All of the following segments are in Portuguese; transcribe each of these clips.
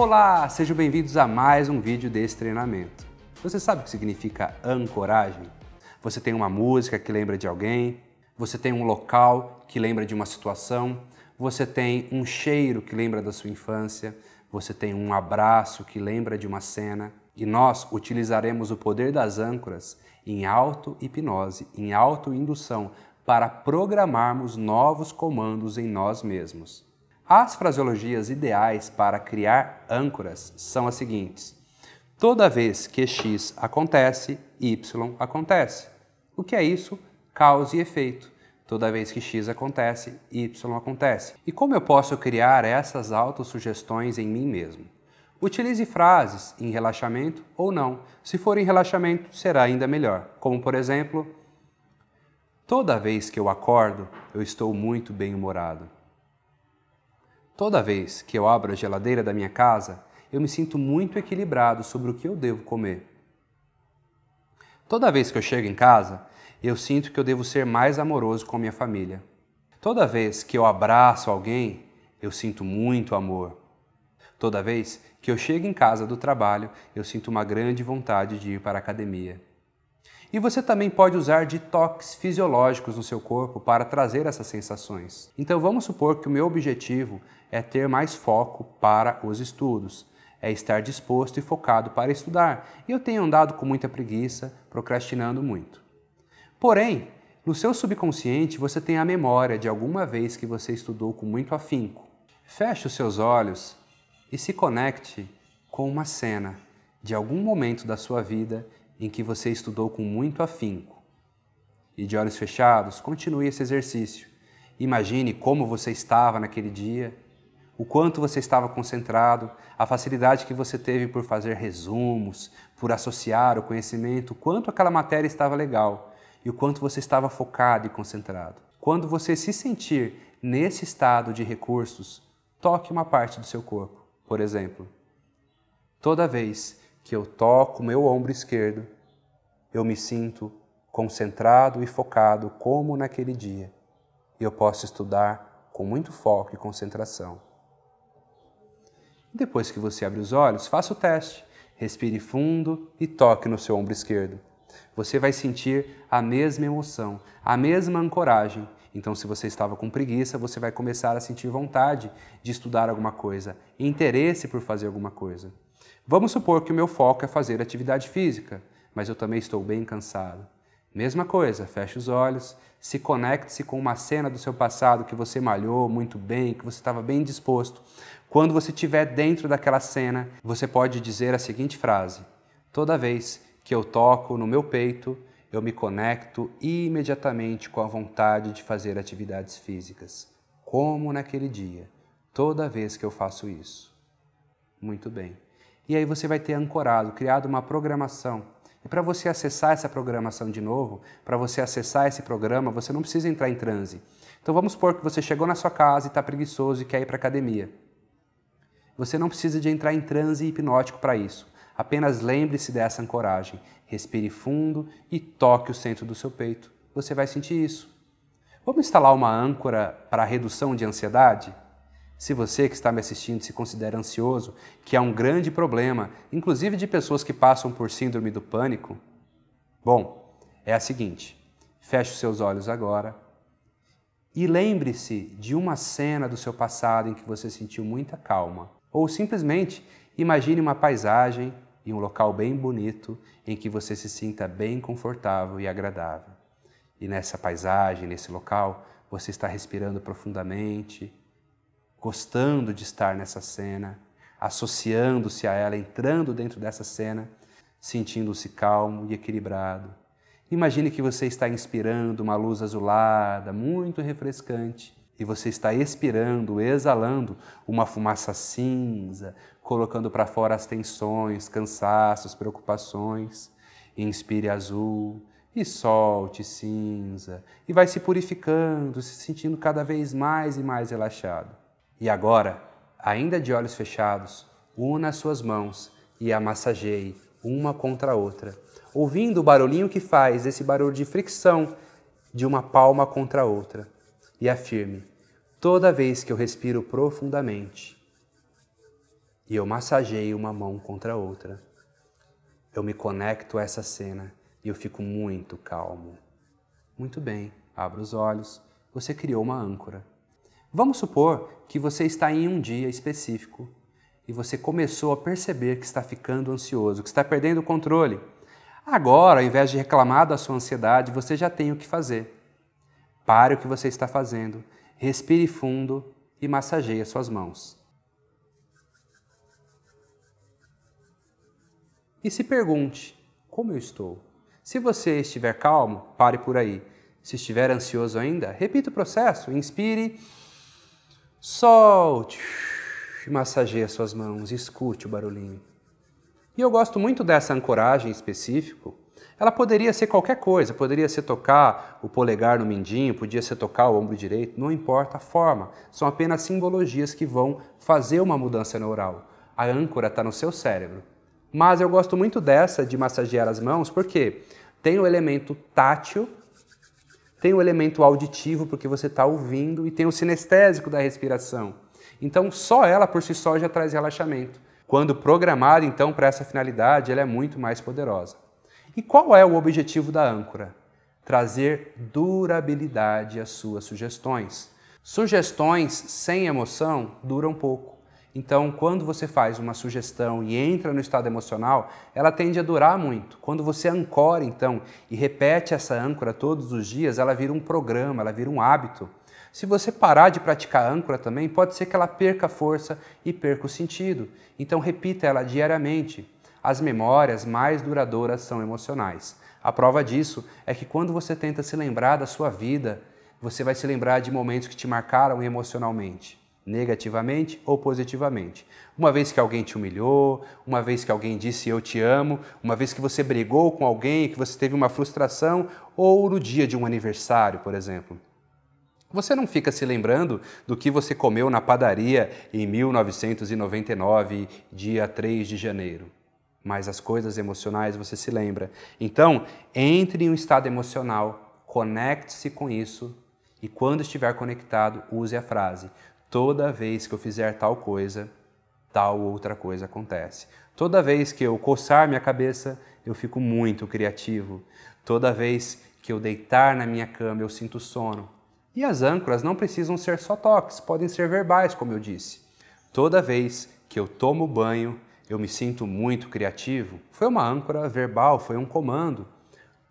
Olá, sejam bem-vindos a mais um vídeo desse treinamento. Você sabe o que significa ancoragem? Você tem uma música que lembra de alguém, você tem um local que lembra de uma situação, você tem um cheiro que lembra da sua infância, você tem um abraço que lembra de uma cena. E nós utilizaremos o poder das âncoras em auto-hipnose, em auto-indução, para programarmos novos comandos em nós mesmos. As fraseologias ideais para criar âncoras são as seguintes. Toda vez que X acontece, Y acontece. O que é isso? Causa e efeito. Toda vez que X acontece, Y acontece. E como eu posso criar essas autossugestões em mim mesmo? Utilize frases em relaxamento ou não. Se for em relaxamento, será ainda melhor. Como por exemplo, toda vez que eu acordo, eu estou muito bem-humorado. Toda vez que eu abro a geladeira da minha casa, eu me sinto muito equilibrado sobre o que eu devo comer. Toda vez que eu chego em casa, eu sinto que eu devo ser mais amoroso com a minha família. Toda vez que eu abraço alguém, eu sinto muito amor. Toda vez que eu chego em casa do trabalho, eu sinto uma grande vontade de ir para a academia. E você também pode usar detox fisiológicos no seu corpo para trazer essas sensações. Então vamos supor que o meu objetivo é ter mais foco para os estudos, é estar disposto e focado para estudar, e eu tenho andado com muita preguiça, procrastinando muito. Porém, no seu subconsciente você tem a memória de alguma vez que você estudou com muito afinco. Feche os seus olhos e se conecte com uma cena de algum momento da sua vida em que você estudou com muito afinco. E de olhos fechados, continue esse exercício. Imagine como você estava naquele dia, o quanto você estava concentrado, a facilidade que você teve por fazer resumos, por associar o conhecimento, o quanto aquela matéria estava legal e o quanto você estava focado e concentrado. Quando você se sentir nesse estado de recursos, toque uma parte do seu corpo. Por exemplo, toda vez que eu toco meu ombro esquerdo, eu me sinto concentrado e focado como naquele dia. E eu posso estudar com muito foco e concentração. Depois que você abre os olhos, faça o teste. Respire fundo e toque no seu ombro esquerdo. Você vai sentir a mesma emoção, a mesma ancoragem. Então, se você estava com preguiça, você vai começar a sentir vontade de estudar alguma coisa, interesse por fazer alguma coisa. Vamos supor que o meu foco é fazer atividade física, mas eu também estou bem cansado. Mesma coisa, feche os olhos, se conecte-se com uma cena do seu passado que você malhou muito bem, que você estava bem disposto. Quando você estiver dentro daquela cena, você pode dizer a seguinte frase: Toda vez que eu toco no meu peito, eu me conecto imediatamente com a vontade de fazer atividades físicas, como naquele dia, toda vez que eu faço isso. Muito bem. E aí você vai ter ancorado, criado uma programação e para você acessar essa programação de novo, para você acessar esse programa, você não precisa entrar em transe. Então vamos supor que você chegou na sua casa e está preguiçoso e quer ir para a academia. Você não precisa de entrar em transe hipnótico para isso. Apenas lembre-se dessa ancoragem. Respire fundo e toque o centro do seu peito. Você vai sentir isso. Vamos instalar uma âncora para redução de ansiedade? Se você que está me assistindo se considera ansioso, que é um grande problema, inclusive de pessoas que passam por síndrome do pânico, bom, é a seguinte: feche os seus olhos agora e lembre-se de uma cena do seu passado em que você sentiu muita calma. Ou simplesmente imagine uma paisagem e um local bem bonito em que você se sinta bem confortável e agradável. E nessa paisagem, nesse local, você está respirando profundamente gostando de estar nessa cena, associando-se a ela, entrando dentro dessa cena, sentindo-se calmo e equilibrado. Imagine que você está inspirando uma luz azulada, muito refrescante, e você está expirando, exalando uma fumaça cinza, colocando para fora as tensões, cansaços, preocupações. Inspire azul e solte cinza, e vai se purificando, se sentindo cada vez mais e mais relaxado. E agora, ainda de olhos fechados, una as suas mãos e a massageie uma contra a outra, ouvindo o barulhinho que faz, esse barulho de fricção de uma palma contra a outra. E afirme: toda vez que eu respiro profundamente e eu massageio uma mão contra a outra, eu me conecto a essa cena e eu fico muito calmo. Muito bem, abra os olhos, você criou uma âncora. Vamos supor que você está em um dia específico e você começou a perceber que está ficando ansioso, que está perdendo o controle. Agora, ao invés de reclamar da sua ansiedade, você já tem o que fazer. Pare o que você está fazendo, respire fundo e massageie as suas mãos. E se pergunte: como eu estou? Se você estiver calmo, pare por aí. Se estiver ansioso ainda, repita o processo, inspire Solte e massageie suas mãos, escute o barulhinho. E eu gosto muito dessa ancoragem específico. Ela poderia ser qualquer coisa, poderia ser tocar o polegar no mindinho, podia ser tocar o ombro direito, não importa a forma. São apenas simbologias que vão fazer uma mudança neural. A âncora está no seu cérebro. Mas eu gosto muito dessa de massagear as mãos porque tem o elemento tátil tem o elemento auditivo, porque você está ouvindo, e tem o sinestésico da respiração. Então, só ela por si só já traz relaxamento. Quando programada, então, para essa finalidade, ela é muito mais poderosa. E qual é o objetivo da âncora? Trazer durabilidade às suas sugestões. Sugestões sem emoção duram pouco. Então, quando você faz uma sugestão e entra no estado emocional, ela tende a durar muito. Quando você ancora, então, e repete essa âncora todos os dias, ela vira um programa, ela vira um hábito. Se você parar de praticar âncora também, pode ser que ela perca a força e perca o sentido. Então, repita ela diariamente. As memórias mais duradouras são emocionais. A prova disso é que quando você tenta se lembrar da sua vida, você vai se lembrar de momentos que te marcaram emocionalmente negativamente ou positivamente. Uma vez que alguém te humilhou, uma vez que alguém disse eu te amo, uma vez que você brigou com alguém, que você teve uma frustração, ou no dia de um aniversário, por exemplo. Você não fica se lembrando do que você comeu na padaria em 1999, dia 3 de janeiro. Mas as coisas emocionais você se lembra. Então, entre em um estado emocional, conecte-se com isso e quando estiver conectado, use a frase: Toda vez que eu fizer tal coisa, tal outra coisa acontece. Toda vez que eu coçar minha cabeça, eu fico muito criativo. Toda vez que eu deitar na minha cama, eu sinto sono. E as âncoras não precisam ser só toques, podem ser verbais, como eu disse. Toda vez que eu tomo banho, eu me sinto muito criativo. Foi uma âncora verbal, foi um comando.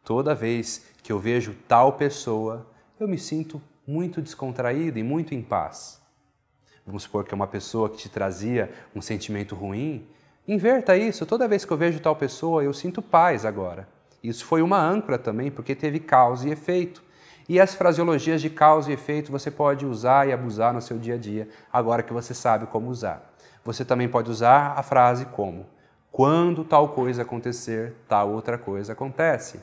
Toda vez que eu vejo tal pessoa, eu me sinto muito descontraído e muito em paz vamos supor que é uma pessoa que te trazia um sentimento ruim, inverta isso. Toda vez que eu vejo tal pessoa, eu sinto paz agora. Isso foi uma âncora também, porque teve causa e efeito. E as fraseologias de causa e efeito você pode usar e abusar no seu dia a dia, agora que você sabe como usar. Você também pode usar a frase como: quando tal coisa acontecer, tal outra coisa acontece.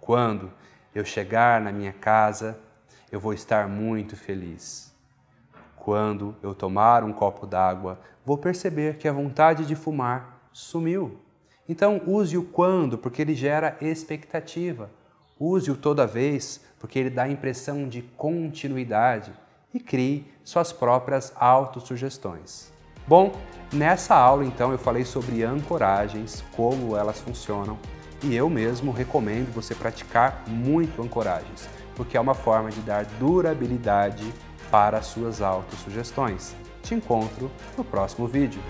Quando eu chegar na minha casa, eu vou estar muito feliz. Quando eu tomar um copo d'água, vou perceber que a vontade de fumar sumiu. Então, use o quando, porque ele gera expectativa. Use o toda vez, porque ele dá a impressão de continuidade. E crie suas próprias autossugestões. Bom, nessa aula então eu falei sobre ancoragens, como elas funcionam, e eu mesmo recomendo você praticar muito ancoragens, porque é uma forma de dar durabilidade para suas autossugestões. Te encontro no próximo vídeo.